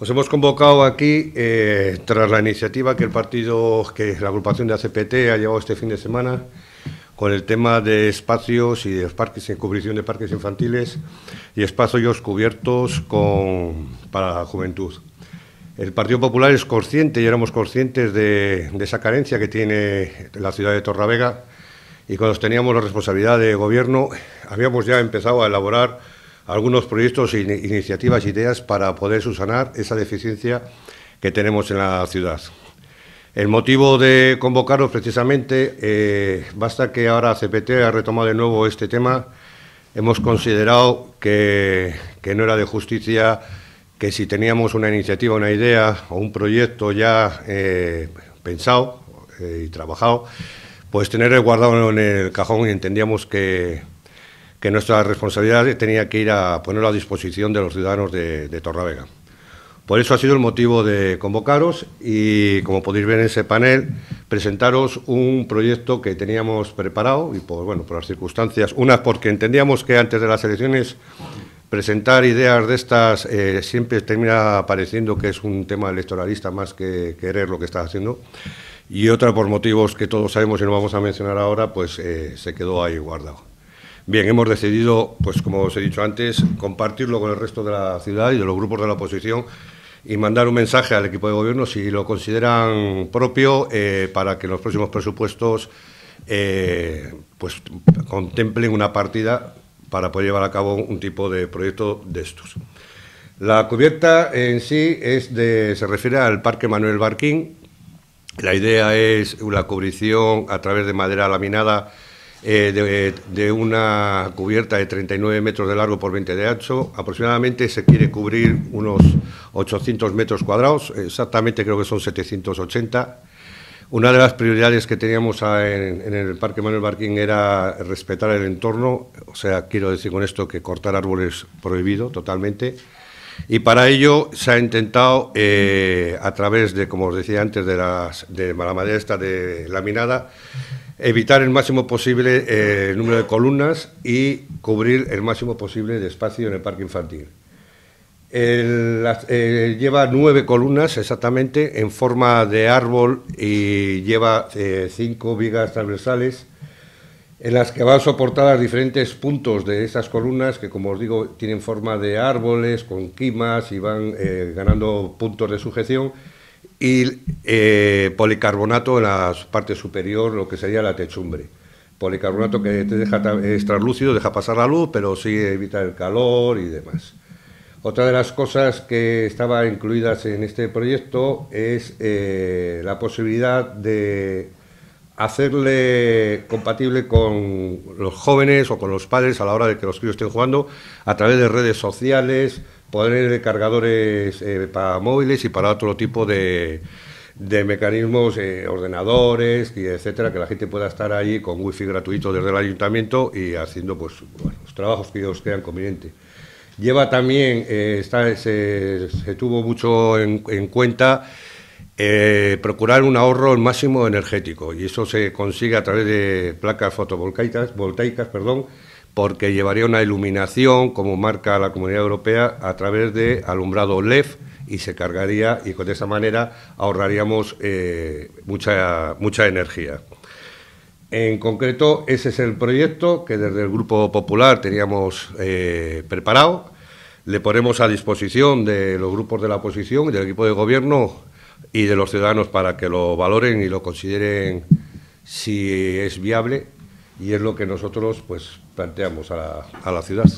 Os hemos convocado aquí eh, tras la iniciativa que el partido, que la agrupación de ACPT ha llevado este fin de semana con el tema de espacios y de parques, cubrición de parques infantiles y espacios cubiertos para la juventud. El Partido Popular es consciente y éramos conscientes de, de esa carencia que tiene la ciudad de Torravega y cuando teníamos la responsabilidad de gobierno habíamos ya empezado a elaborar algunos proyectos e iniciativas, ideas para poder subsanar esa deficiencia que tenemos en la ciudad. El motivo de convocaros precisamente, eh, basta que ahora CPT ha retomado de nuevo este tema, hemos considerado que, que no era de justicia que si teníamos una iniciativa, una idea o un proyecto ya eh, pensado eh, y trabajado, pues tenerlo guardado en el cajón y entendíamos que, que nuestra responsabilidad tenía que ir a ponerlo a disposición de los ciudadanos de, de Torravega. Por eso ha sido el motivo de convocaros y, como podéis ver en ese panel, presentaros un proyecto que teníamos preparado y, por, bueno, por las circunstancias, una porque entendíamos que antes de las elecciones presentar ideas de estas eh, siempre termina pareciendo que es un tema electoralista más que querer lo que está haciendo y otra por motivos que todos sabemos y no vamos a mencionar ahora, pues eh, se quedó ahí guardado. Bien, hemos decidido, pues como os he dicho antes, compartirlo con el resto de la ciudad y de los grupos de la oposición y mandar un mensaje al equipo de gobierno si lo consideran propio eh, para que en los próximos presupuestos eh, pues contemplen una partida para poder llevar a cabo un tipo de proyecto de estos. La cubierta en sí es de, se refiere al Parque Manuel Barquín. La idea es una cubrición a través de madera laminada eh, de, una cubierta de 39 metros de largo por 20 de ancho. Aproximadamente se quiere cubrir unos 800 metros cuadrados, exactamente creo que son 780. Una de las prioridades que teníamos en, el Parque Manuel Barquín era respetar el entorno, o sea, quiero decir con esto que cortar árboles prohibido totalmente. Y para ello se ha intentado, eh, a través de, como os decía antes, de, las, de la madera esta de laminada, evitar el máximo posible eh, el número de columnas y cubrir el máximo posible de espacio en el parque infantil. Eh, lleva nueve columnas exactamente en forma de árbol y lleva eh, cinco vigas transversales en las que van soportadas diferentes puntos de esas columnas que, como os digo, tienen forma de árboles con quimas y van ganando puntos de sujeción y eh, policarbonato en la parte superior, lo que sería la techumbre. Policarbonato que te deja es translúcido, deja pasar la luz, pero sí evita el calor y demás. Otra de las cosas que estaba incluidas en este proyecto es eh, la posibilidad de hacerle compatible con los jóvenes o con los padres a la hora de que los niños estén jugando a través de redes sociales, de cargadores eh, para móviles y para otro tipo de, mecanismos, eh, ordenadores, y etcétera, que la gente pueda estar allí con wifi gratuito desde el ayuntamiento y haciendo pues los trabajos que os crean conveniente. Lleva también, eh, se, tuvo mucho en, cuenta procurar un ahorro al máximo energético y eso se consigue a través de placas fotovoltaicas, voltaicas, perdón, porque llevaría una iluminación, como marca la Comunidad Europea, a través de alumbrado LED y se cargaría y con esa manera ahorraríamos eh, mucha, mucha energía. En concreto, ese es el proyecto que desde el Grupo Popular teníamos eh, preparado. Le ponemos a disposición de los grupos de la oposición y del equipo de gobierno y de los ciudadanos para que lo valoren y lo consideren si es viable y es lo que nosotros pues planteamos a la, a la ciudad.